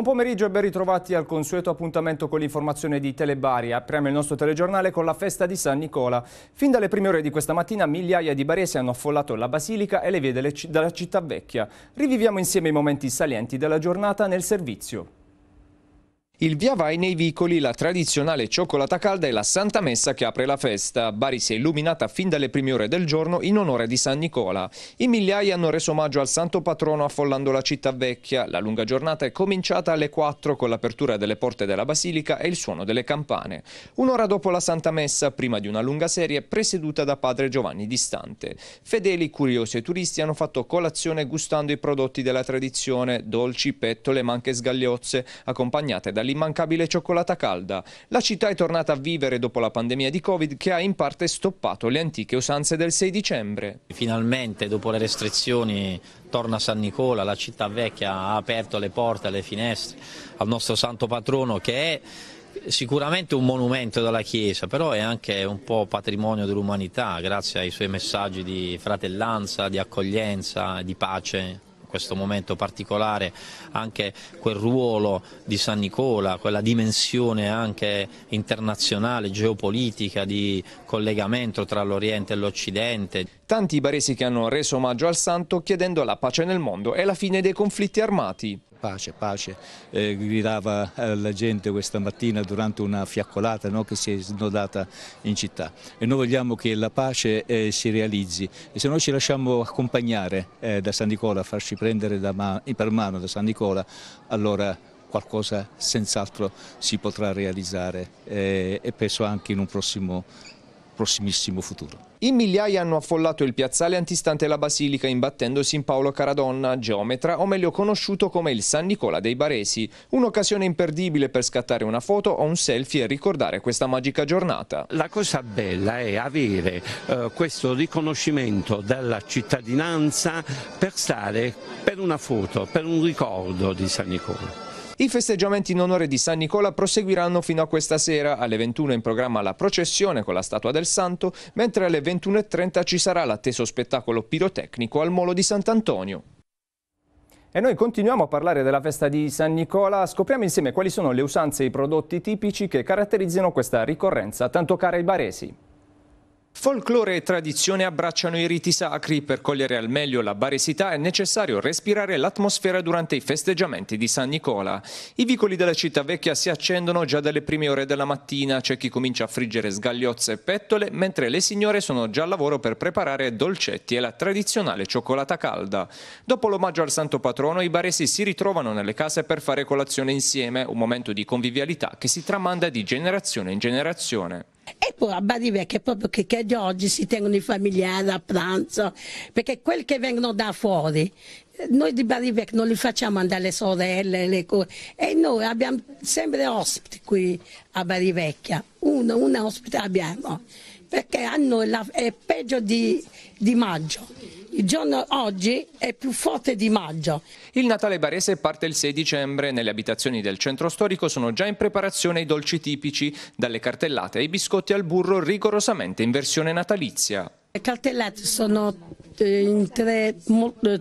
Buon pomeriggio e ben ritrovati al consueto appuntamento con l'informazione di Telebari. Apriamo il nostro telegiornale con la festa di San Nicola. Fin dalle prime ore di questa mattina migliaia di baresi hanno affollato la basilica e le vie della città vecchia. Riviviamo insieme i momenti salienti della giornata nel servizio. Il via vai nei vicoli, la tradizionale cioccolata calda e la Santa Messa che apre la festa. Bari si è illuminata fin dalle prime ore del giorno in onore di San Nicola. I migliaia hanno reso omaggio al santo patrono affollando la città vecchia. La lunga giornata è cominciata alle 4 con l'apertura delle porte della basilica e il suono delle campane. Un'ora dopo la Santa Messa, prima di una lunga serie presieduta da padre Giovanni Distante. Fedeli, curiosi e turisti hanno fatto colazione gustando i prodotti della tradizione, dolci, pettole ma anche sgagliozze, accompagnate dalle l'immancabile cioccolata calda. La città è tornata a vivere dopo la pandemia di Covid che ha in parte stoppato le antiche usanze del 6 dicembre. Finalmente dopo le restrizioni torna San Nicola, la città vecchia ha aperto le porte, le finestre al nostro santo patrono che è sicuramente un monumento della Chiesa, però è anche un po' patrimonio dell'umanità grazie ai suoi messaggi di fratellanza, di accoglienza, di pace questo momento particolare anche quel ruolo di San Nicola, quella dimensione anche internazionale, geopolitica, di collegamento tra l'Oriente e l'Occidente. Tanti i baresi che hanno reso omaggio al santo chiedendo la pace nel mondo e la fine dei conflitti armati. Pace, pace, eh, gridava eh, la gente questa mattina durante una fiaccolata no, che si è snodata in città e noi vogliamo che la pace eh, si realizzi e se noi ci lasciamo accompagnare eh, da San Nicola, farci prendere man per mano da San Nicola, allora qualcosa senz'altro si potrà realizzare eh, e penso anche in un prossimo futuro prossimissimo futuro. I migliaia hanno affollato il piazzale antistante la Basilica imbattendosi in Paolo Caradonna, geometra o meglio conosciuto come il San Nicola dei Baresi. Un'occasione imperdibile per scattare una foto o un selfie e ricordare questa magica giornata. La cosa bella è avere eh, questo riconoscimento dalla cittadinanza per stare per una foto, per un ricordo di San Nicola. I festeggiamenti in onore di San Nicola proseguiranno fino a questa sera. Alle 21 in programma la processione con la statua del santo, mentre alle 21.30 ci sarà l'atteso spettacolo pirotecnico al Molo di Sant'Antonio. E noi continuiamo a parlare della festa di San Nicola, scopriamo insieme quali sono le usanze e i prodotti tipici che caratterizzano questa ricorrenza tanto cara ai baresi. Folklore e tradizione abbracciano i riti sacri. Per cogliere al meglio la baresità è necessario respirare l'atmosfera durante i festeggiamenti di San Nicola. I vicoli della città vecchia si accendono già dalle prime ore della mattina. C'è chi comincia a friggere sgagliozze e pettole, mentre le signore sono già al lavoro per preparare dolcetti e la tradizionale cioccolata calda. Dopo l'omaggio al santo patrono, i baresi si ritrovano nelle case per fare colazione insieme, un momento di convivialità che si tramanda di generazione in generazione. E poi a Bari che proprio che, che oggi si tengono i familiari a pranzo, perché quelli che vengono da fuori noi di Barivec non li facciamo andare le sorelle, le cose, e noi abbiamo sempre ospiti qui a Barivecchia, uno, un ospite abbiamo, perché a noi la, è peggio di, di maggio. Il giorno oggi è più forte di maggio. Il Natale barese parte il 6 dicembre. Nelle abitazioni del centro storico sono già in preparazione i dolci tipici, dalle cartellate ai biscotti al burro rigorosamente in versione natalizia. Le cartellate sono eh, in tre eh,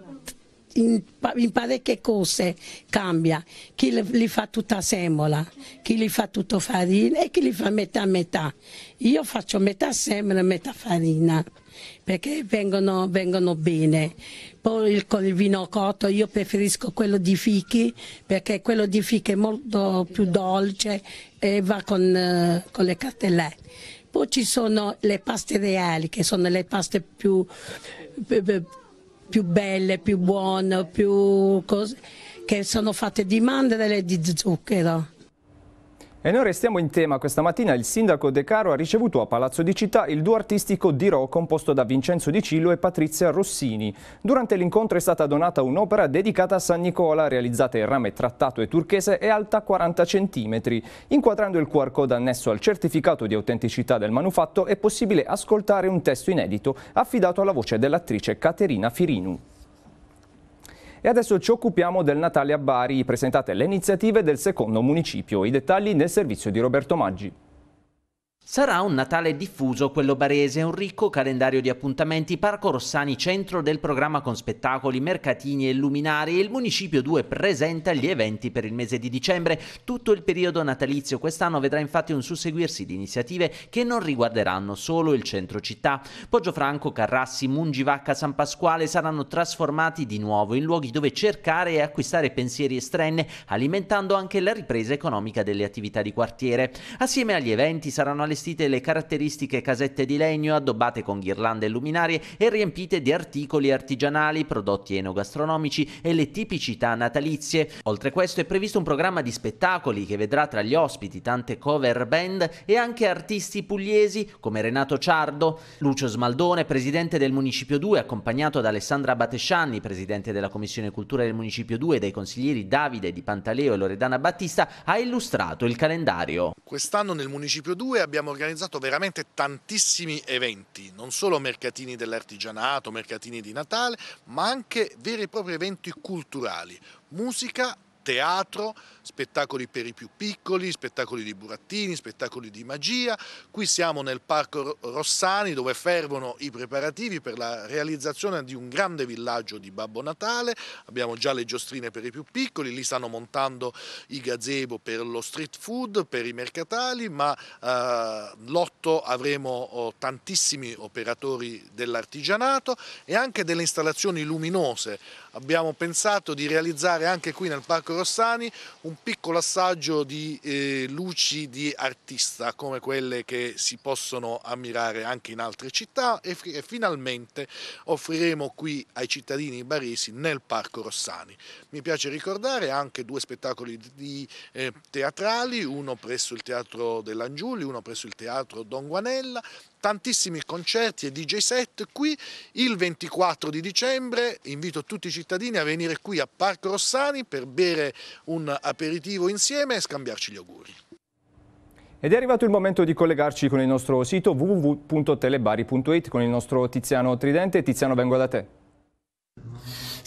in, in, parecchie cose cambia. Chi li, fa tutta semola, chi li fa tutto farina e chi li fa metà metà. Io faccio metà semola e metà farina perché vengono, vengono bene. Poi il, con il vino cotto io preferisco quello di fichi perché quello di fichi è molto più dolce e va con, eh, con le cartellette. Poi ci sono le paste reali che sono le paste più, più, più belle, più buone, più cose, che sono fatte di mandorle e di zucchero e noi restiamo in tema. Questa mattina il sindaco De Caro ha ricevuto a Palazzo di Città il duo artistico Dirò composto da Vincenzo Di Cillo e Patrizia Rossini. Durante l'incontro è stata donata un'opera dedicata a San Nicola, realizzata in rame trattato e turchese e alta 40 cm. Inquadrando il QR code annesso al certificato di autenticità del manufatto è possibile ascoltare un testo inedito affidato alla voce dell'attrice Caterina Firinu. E adesso ci occupiamo del Natale a Bari, presentate le iniziative del secondo municipio. I dettagli nel servizio di Roberto Maggi. Sarà un Natale diffuso quello barese, un ricco calendario di appuntamenti, Parco Rossani centro del programma con spettacoli, mercatini e luminari. Il Municipio 2 presenta gli eventi per il mese di dicembre. Tutto il periodo natalizio quest'anno vedrà infatti un susseguirsi di iniziative che non riguarderanno solo il centro città. Poggiofranco, Carrassi, Mungivacca, San Pasquale saranno trasformati di nuovo in luoghi dove cercare e acquistare pensieri estrenne, alimentando anche la ripresa economica delle attività di quartiere. Assieme agli eventi saranno alle rivestite le caratteristiche casette di legno addobbate con ghirlande e luminarie e riempite di articoli artigianali, prodotti enogastronomici e le tipicità natalizie. Oltre questo è previsto un programma di spettacoli che vedrà tra gli ospiti tante cover band e anche artisti pugliesi come Renato Ciardo, Lucio Smaldone, presidente del Municipio 2, accompagnato da Alessandra Batescianni, presidente della Commissione Cultura del Municipio 2 e dai consiglieri Davide Di Pantaleo e Loredana Battista, ha illustrato il calendario. Quest'anno nel Municipio 2 abbiamo abbiamo organizzato veramente tantissimi eventi, non solo mercatini dell'artigianato, mercatini di Natale, ma anche veri e propri eventi culturali, musica, teatro, spettacoli per i più piccoli, spettacoli di burattini, spettacoli di magia. Qui siamo nel Parco Rossani dove fervono i preparativi per la realizzazione di un grande villaggio di Babbo Natale. Abbiamo già le giostrine per i più piccoli, lì stanno montando i gazebo per lo street food, per i mercatali, ma eh, l'otto avremo oh, tantissimi operatori dell'artigianato e anche delle installazioni luminose. Abbiamo pensato di realizzare anche qui nel Parco Rossani un piccolo assaggio di eh, luci di artista come quelle che si possono ammirare anche in altre città e, e finalmente offriremo qui ai cittadini baresi nel Parco Rossani. Mi piace ricordare anche due spettacoli di, eh, teatrali, uno presso il Teatro dell'Angiuli, uno presso il Teatro Don Guanella tantissimi concerti e DJ set qui il 24 di dicembre invito tutti i cittadini a venire qui a Parco Rossani per bere un aperitivo insieme e scambiarci gli auguri. Ed è arrivato il momento di collegarci con il nostro sito www.telebari.it con il nostro Tiziano Tridente. Tiziano, vengo da te.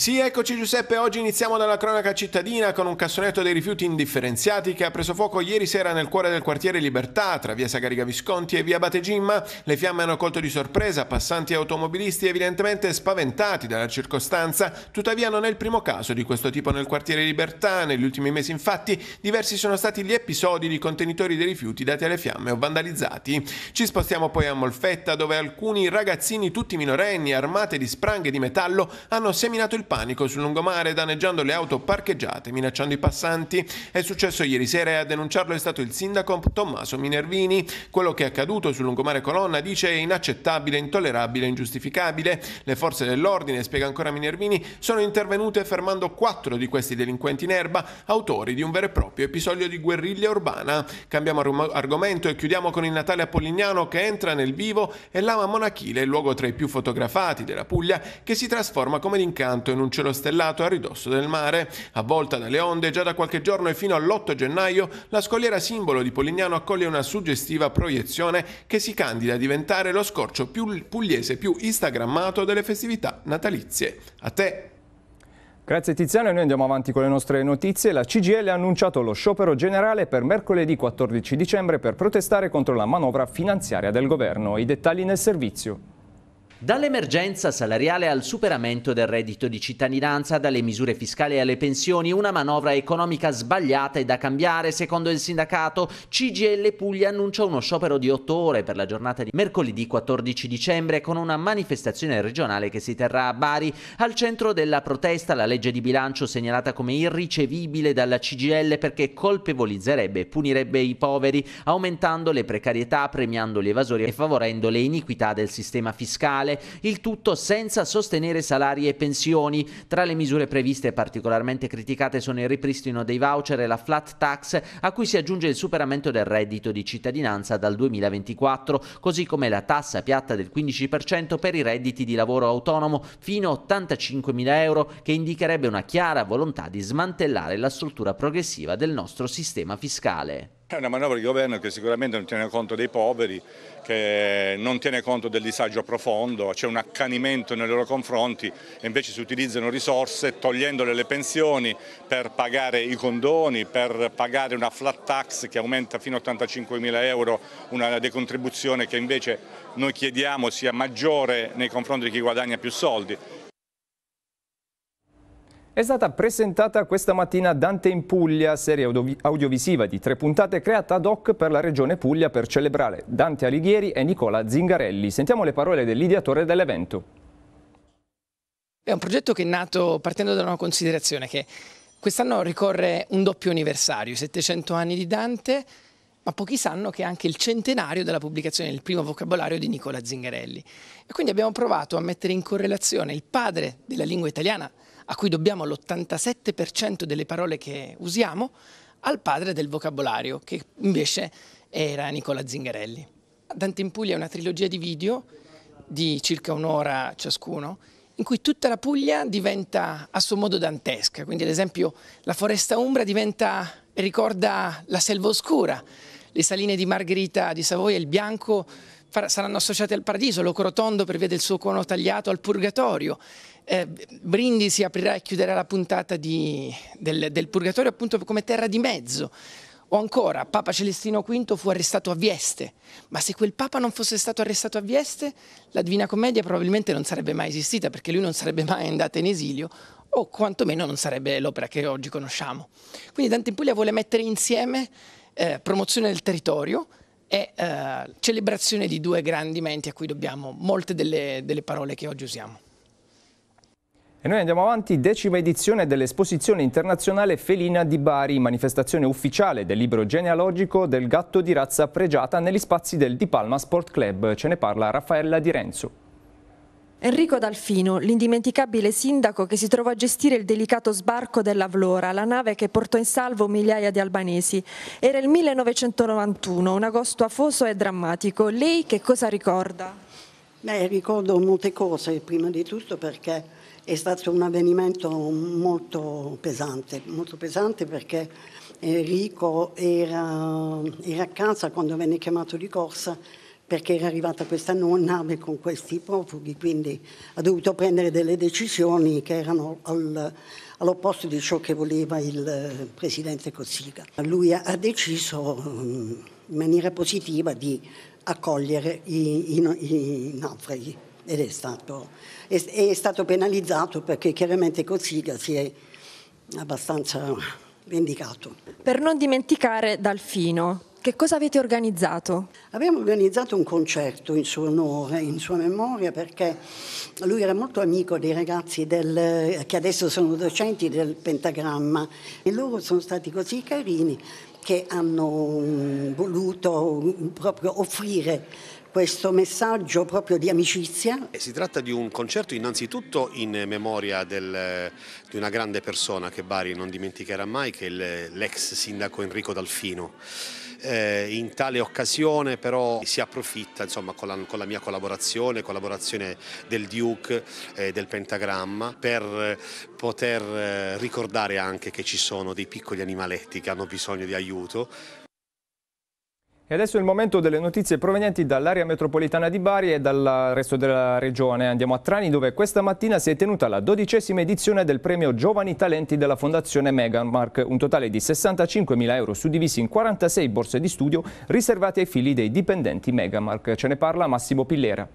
Sì, eccoci Giuseppe, oggi iniziamo dalla cronaca cittadina con un cassonetto dei rifiuti indifferenziati che ha preso fuoco ieri sera nel cuore del quartiere Libertà, tra via Sagariga Visconti e via Bategimma. Le fiamme hanno colto di sorpresa passanti e automobilisti evidentemente spaventati dalla circostanza, tuttavia non è il primo caso di questo tipo nel quartiere Libertà. Negli ultimi mesi infatti diversi sono stati gli episodi di contenitori dei rifiuti dati alle fiamme o vandalizzati. Ci spostiamo poi a Molfetta dove alcuni ragazzini tutti minorenni armati di spranghe di metallo hanno seminato il panico sul lungomare danneggiando le auto parcheggiate, minacciando i passanti. È successo ieri sera e a denunciarlo è stato il sindaco Tommaso Minervini. Quello che è accaduto sul lungomare Colonna dice è inaccettabile, intollerabile, ingiustificabile. Le forze dell'ordine, spiega ancora Minervini, sono intervenute fermando quattro di questi delinquenti in erba, autori di un vero e proprio episodio di guerriglia urbana. Cambiamo argomento e chiudiamo con il Natale Apollignano che entra nel vivo e lama Monachile, il luogo tra i più fotografati della Puglia, che si trasforma come d'incanto in in un cielo stellato a ridosso del mare. Avvolta dalle onde, già da qualche giorno e fino all'8 gennaio, la scogliera simbolo di Polignano accoglie una suggestiva proiezione che si candida a diventare lo scorcio più pugliese più instagrammato delle festività natalizie. A te! Grazie Tiziano noi andiamo avanti con le nostre notizie. La CGL ha annunciato lo sciopero generale per mercoledì 14 dicembre per protestare contro la manovra finanziaria del governo. I dettagli nel servizio. Dall'emergenza salariale al superamento del reddito di cittadinanza, dalle misure fiscali alle pensioni, una manovra economica sbagliata e da cambiare, secondo il sindacato. CGL Puglia annuncia uno sciopero di otto ore per la giornata di mercoledì 14 dicembre con una manifestazione regionale che si terrà a Bari. Al centro della protesta la legge di bilancio segnalata come irricevibile dalla CGL perché colpevolizzerebbe e punirebbe i poveri, aumentando le precarietà, premiando gli evasori e favorendo le iniquità del sistema fiscale fiscale, il tutto senza sostenere salari e pensioni. Tra le misure previste particolarmente criticate sono il ripristino dei voucher e la flat tax, a cui si aggiunge il superamento del reddito di cittadinanza dal 2024, così come la tassa piatta del 15% per i redditi di lavoro autonomo fino a 85 mila euro, che indicherebbe una chiara volontà di smantellare la struttura progressiva del nostro sistema fiscale. È una manovra di governo che sicuramente non tiene conto dei poveri, che non tiene conto del disagio profondo, c'è un accanimento nei loro confronti e invece si utilizzano risorse togliendole le pensioni per pagare i condoni, per pagare una flat tax che aumenta fino a 85 mila euro, una decontribuzione che invece noi chiediamo sia maggiore nei confronti di chi guadagna più soldi. È stata presentata questa mattina Dante in Puglia, serie audio audiovisiva di tre puntate creata ad hoc per la regione Puglia per celebrare Dante Alighieri e Nicola Zingarelli. Sentiamo le parole dell'ideatore dell'evento. È un progetto che è nato partendo da una considerazione che quest'anno ricorre un doppio anniversario, 700 anni di Dante, ma pochi sanno che è anche il centenario della pubblicazione del primo vocabolario di Nicola Zingarelli. E quindi abbiamo provato a mettere in correlazione il padre della lingua italiana, a cui dobbiamo l'87% delle parole che usiamo, al padre del vocabolario, che invece era Nicola Zingarelli. Dante in Puglia è una trilogia di video di circa un'ora ciascuno, in cui tutta la Puglia diventa a suo modo dantesca, quindi ad esempio la foresta umbra diventa, ricorda la selva oscura, le saline di Margherita di Savoia, e il bianco saranno associate al paradiso, l'ocrotondo per via del suo cono tagliato al purgatorio, eh, Brindisi aprirà e chiuderà la puntata di, del, del Purgatorio appunto come terra di mezzo. O ancora, Papa Celestino V fu arrestato a Vieste, ma se quel Papa non fosse stato arrestato a Vieste, la Divina Commedia probabilmente non sarebbe mai esistita, perché lui non sarebbe mai andato in esilio, o quantomeno non sarebbe l'opera che oggi conosciamo. Quindi Dante in Puglia vuole mettere insieme eh, promozione del territorio e eh, celebrazione di due grandi menti a cui dobbiamo molte delle, delle parole che oggi usiamo. E noi andiamo avanti, decima edizione dell'esposizione internazionale felina di Bari, manifestazione ufficiale del libro genealogico del gatto di razza pregiata negli spazi del Di Palma Sport Club. Ce ne parla Raffaella Di Renzo. Enrico Dalfino, l'indimenticabile sindaco che si trovò a gestire il delicato sbarco della Vlora, la nave che portò in salvo migliaia di albanesi. Era il 1991, un agosto afoso e drammatico. Lei che cosa ricorda? Beh, ricordo molte cose, prima di tutto perché è stato un avvenimento molto pesante, molto pesante perché Enrico eh, era, era a casa quando venne chiamato di corsa perché era arrivata questa nave con questi profughi, quindi ha dovuto prendere delle decisioni che erano al, all'opposto di ciò che voleva il presidente Cossiga. Lui ha deciso mm, in maniera positiva di accogliere i, i, i naufraghi ed è stato, è, è stato, penalizzato perché chiaramente Cossiga si è abbastanza vendicato. Per non dimenticare Dalfino, che cosa avete organizzato? Abbiamo organizzato un concerto in suo onore, in sua memoria, perché lui era molto amico dei ragazzi del, che adesso sono docenti del Pentagramma e loro sono stati così carini che hanno mm, voluto mm, proprio offrire questo messaggio proprio di amicizia. Si tratta di un concerto innanzitutto in memoria del, di una grande persona che Bari non dimenticherà mai, che è l'ex sindaco Enrico Dalfino eh, in tale occasione però si approfitta insomma, con, la, con, la, mia collaborazione, collaborazione del Duke e eh, del Pentagramma per poter eh, ricordare anche che ci sono dei piccoli animaletti che hanno bisogno di aiuto. E adesso è il momento delle notizie provenienti dall'area metropolitana di Bari e dal resto della regione. Andiamo a Trani dove questa mattina si è tenuta la dodicesima edizione del premio Giovani Talenti della Fondazione Megamark, un totale di 65.000 euro suddivisi in 46 borse di studio riservate ai figli dei dipendenti Megamark. Ce ne parla Massimo Pillera.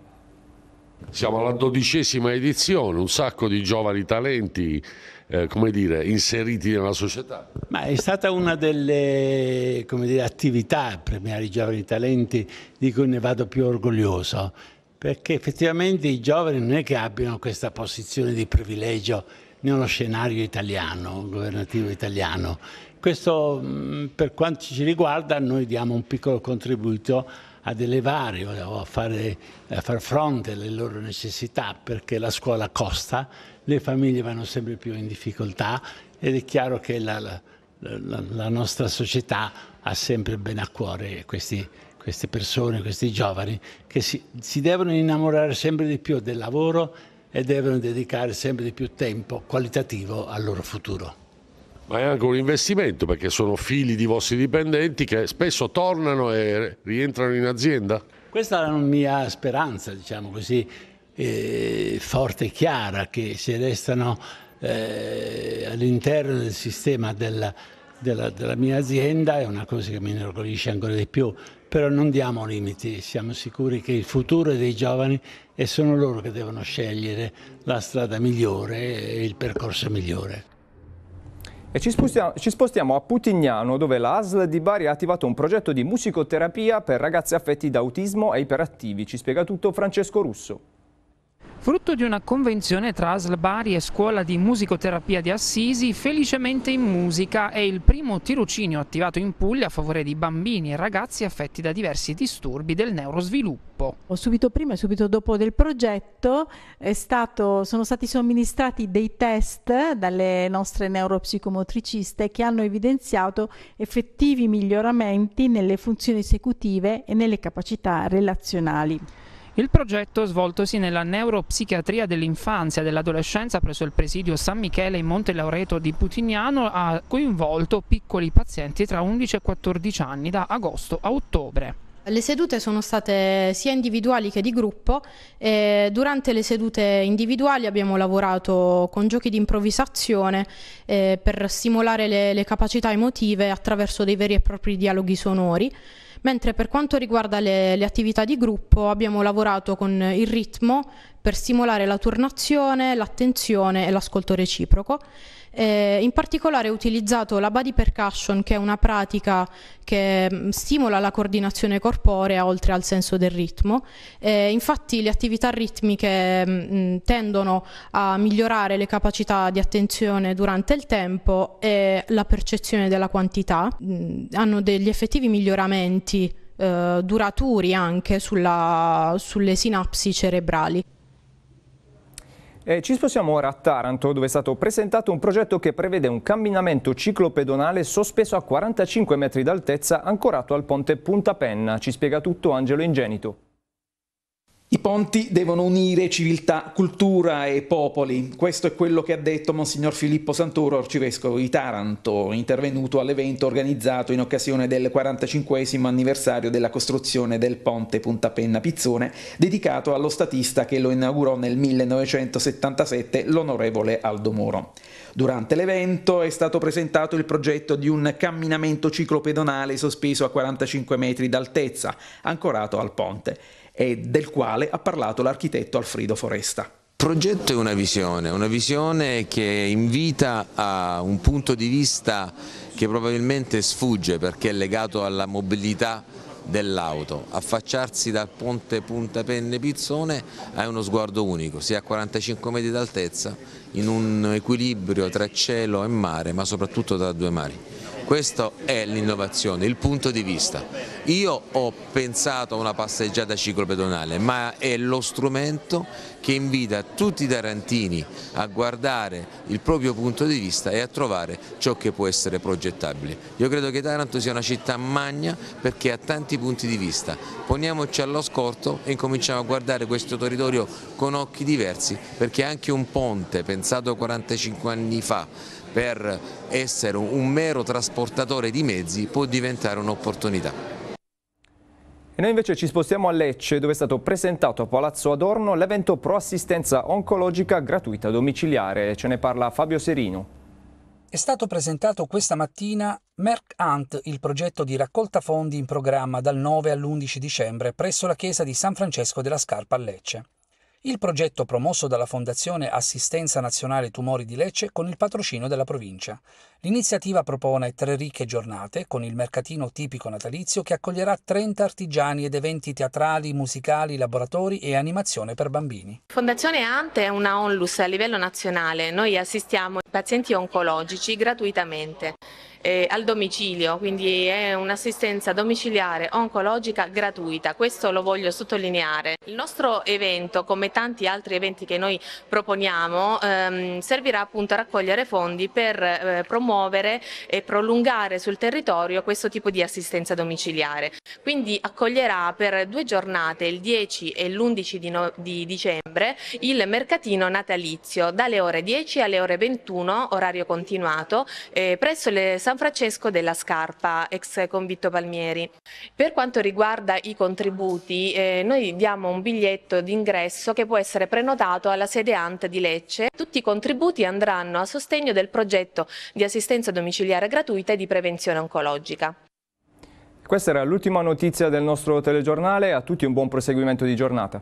Siamo alla dodicesima edizione, un sacco di giovani talenti eh, come dire, inseriti nella società. Ma è stata una delle dire, attività, premiare i giovani talenti, di cui ne vado più orgoglioso, perché effettivamente i giovani non è che abbiano questa posizione di privilegio nello scenario italiano, governativo italiano. Questo mm, per quanto ci riguarda noi diamo un piccolo contributo ad elevare o a, fare, a far fronte alle loro necessità perché la scuola costa, le famiglie vanno sempre più in difficoltà ed è chiaro che la, la, la, nostra società ha sempre bene a cuore questi, queste persone, questi giovani, che si, si devono innamorare sempre di più del lavoro e devono dedicare sempre di più tempo qualitativo al loro futuro. Ma è anche un investimento perché sono figli di vostri dipendenti che spesso tornano e rientrano in azienda? Questa è la mia speranza, diciamo così eh, forte e chiara che si restano eh, all'interno del sistema della, della, della, mia azienda è una cosa che mi inorgoglisce ancora di più, però non diamo limiti, siamo sicuri che il futuro è dei giovani e sono loro che devono scegliere la strada migliore e il percorso migliore. E ci spostiamo, ci spostiamo a Putignano, dove la ASL di Bari ha attivato un progetto di musicoterapia per ragazzi affetti da autismo e iperattivi. Ci spiega tutto Francesco Russo frutto di una convenzione tra ASL Bari e Scuola di Musicoterapia di Assisi, Felicemente in Musica è il primo tirocinio attivato in Puglia a favore di bambini e ragazzi affetti da diversi disturbi del neurosviluppo. Subito prima e subito dopo del progetto stato, sono stati somministrati dei test dalle nostre neuropsicomotriciste che hanno evidenziato effettivi miglioramenti nelle funzioni esecutive e nelle capacità relazionali. Il progetto, svoltosi nella neuropsichiatria dell'infanzia e dell'adolescenza presso il presidio San Michele in Monte Laureto di Putignano, ha coinvolto piccoli pazienti tra 11 e 14 anni da agosto a ottobre. Le sedute sono state sia individuali che di gruppo e durante le sedute individuali abbiamo lavorato con giochi di improvvisazione eh, per stimolare le, le capacità emotive attraverso dei veri e propri dialoghi sonori mentre per quanto riguarda le, le attività di gruppo abbiamo lavorato con il ritmo per stimolare la turnazione, l'attenzione e l'ascolto reciproco. Eh, in particolare ho utilizzato la body percussion, che è una pratica che mm, stimola la coordinazione corporea oltre al senso del ritmo. Eh, infatti le attività ritmiche mh, mm, mm, tendono a migliorare le capacità di attenzione durante il tempo e la percezione della quantità. Mh, hanno degli effettivi miglioramenti eh, duraturi anche sulla, sulle sinapsi cerebrali. Eh, ci spostiamo ora a Taranto, dove è stato presentato un progetto che prevede un camminamento ciclopedonale sospeso a 45 metri d'altezza ancorato al ponte Punta Penna. Ci spiega tutto Angelo Ingenito. I ponti devono unire civiltà, cultura e popoli. Questo è quello che ha detto Monsignor Filippo Santoro, arcivescovo di Taranto, intervenuto all'evento organizzato in occasione del 45 anniversario della costruzione del ponte Punta Penna Pizzone, dedicato allo statista che lo inaugurò nel 1977, l'onorevole Aldo Moro. Durante l'evento è stato presentato il progetto di un camminamento ciclopedonale sospeso a 45 metri d'altezza, ancorato al ponte, e del quale ha parlato l'architetto Alfredo Foresta. Il progetto è una visione, una visione che invita a un punto di vista che probabilmente sfugge perché è legato alla mobilità dell'auto. Affacciarsi dal ponte Punta Penne Pizzone è uno sguardo unico, si è a 45 metri d'altezza in un equilibrio tra cielo e mare, ma soprattutto tra due mari. Questa è l'innovazione, il punto di vista. Io ho pensato a una passeggiata ciclopedonale, ma è lo strumento che invita tutti i tarantini a guardare il proprio punto di vista e a trovare ciò che può essere progettabile. Io credo che Taranto sia una città magna perché ha tanti punti di vista. Poniamoci allo scorto e incominciamo a guardare questo territorio con occhi diversi perché anche un ponte pensato 45 anni fa per essere un mero trasportatore di mezzi può diventare un'opportunità. E noi invece ci spostiamo a Lecce, dove è stato presentato a Palazzo Adorno l'evento Pro Assistenza Oncologica Gratuita Domiciliare. Ce ne parla Fabio Serino. È stato presentato questa mattina Merck Hunt, il progetto di raccolta fondi in programma dal 9 all'11 dicembre presso la chiesa di San Francesco della Scarpa a Lecce il progetto promosso dalla Fondazione Assistenza Nazionale Tumori di Lecce con il patrocinio della provincia. L'iniziativa propone tre ricche giornate con il mercatino tipico natalizio che accoglierà 30 artigiani ed eventi teatrali, musicali, laboratori e animazione per bambini. Fondazione Ante è una onlus a livello nazionale. Noi assistiamo i pazienti oncologici gratuitamente eh, al domicilio, quindi è un'assistenza domiciliare oncologica gratuita, questo lo voglio sottolineare. Il nostro evento, come tanti altri eventi che noi proponiamo, ehm, servirà appunto a raccogliere fondi per eh, promuovere e prolungare sul territorio questo tipo di assistenza domiciliare. Quindi accoglierà per due giornate, il 10 e l'11 di, no di dicembre, il mercatino natalizio dalle ore 10 alle ore 21, orario continuato, eh, presso le San San Francesco della Scarpa, ex convitto Palmieri. Per quanto riguarda i contributi, eh, noi diamo un biglietto d'ingresso che può essere prenotato alla sede ANT di Lecce. Tutti i contributi andranno a sostegno del progetto di assistenza domiciliare gratuita e di prevenzione oncologica. Questa era l'ultima notizia del nostro telegiornale, a tutti un buon proseguimento di giornata.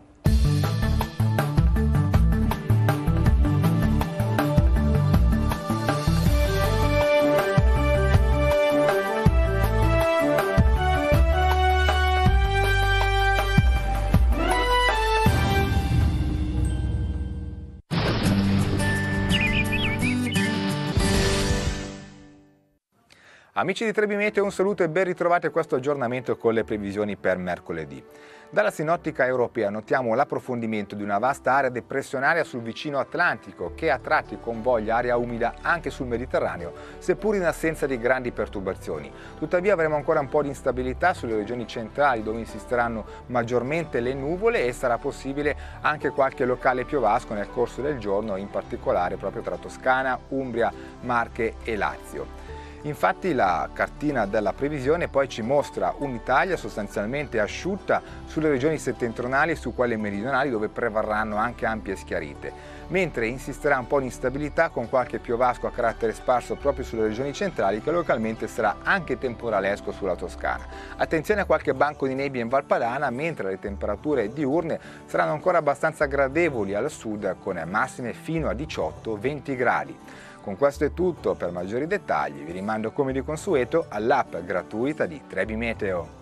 Amici di Trebimete un saluto e ben ritrovati a questo aggiornamento con le previsioni per mercoledì. Dalla sinottica europea notiamo l'approfondimento di una vasta area depressionaria sul vicino Atlantico che a tratti convoglia aria umida anche sul Mediterraneo, seppur in assenza di grandi perturbazioni. Tuttavia avremo ancora un po' di instabilità sulle regioni centrali dove insisteranno maggiormente le nuvole e sarà possibile anche qualche locale piovasco nel corso del giorno, in particolare proprio tra Toscana, Umbria, Marche e Lazio. Infatti la cartina della previsione poi ci mostra un'Italia sostanzialmente asciutta sulle regioni settentrionali e su quelle meridionali dove prevarranno anche ampie schiarite, mentre insisterà un po' l'instabilità con qualche piovasco a carattere sparso proprio sulle regioni centrali che localmente sarà anche temporalesco sulla Toscana. Attenzione a qualche banco di nebbia in Valpadana mentre le temperature diurne saranno ancora abbastanza gradevoli al sud con massime fino a 18-20 gradi. Con questo è tutto, per maggiori dettagli vi rimando come di consueto all'app gratuita di Trebi Meteo.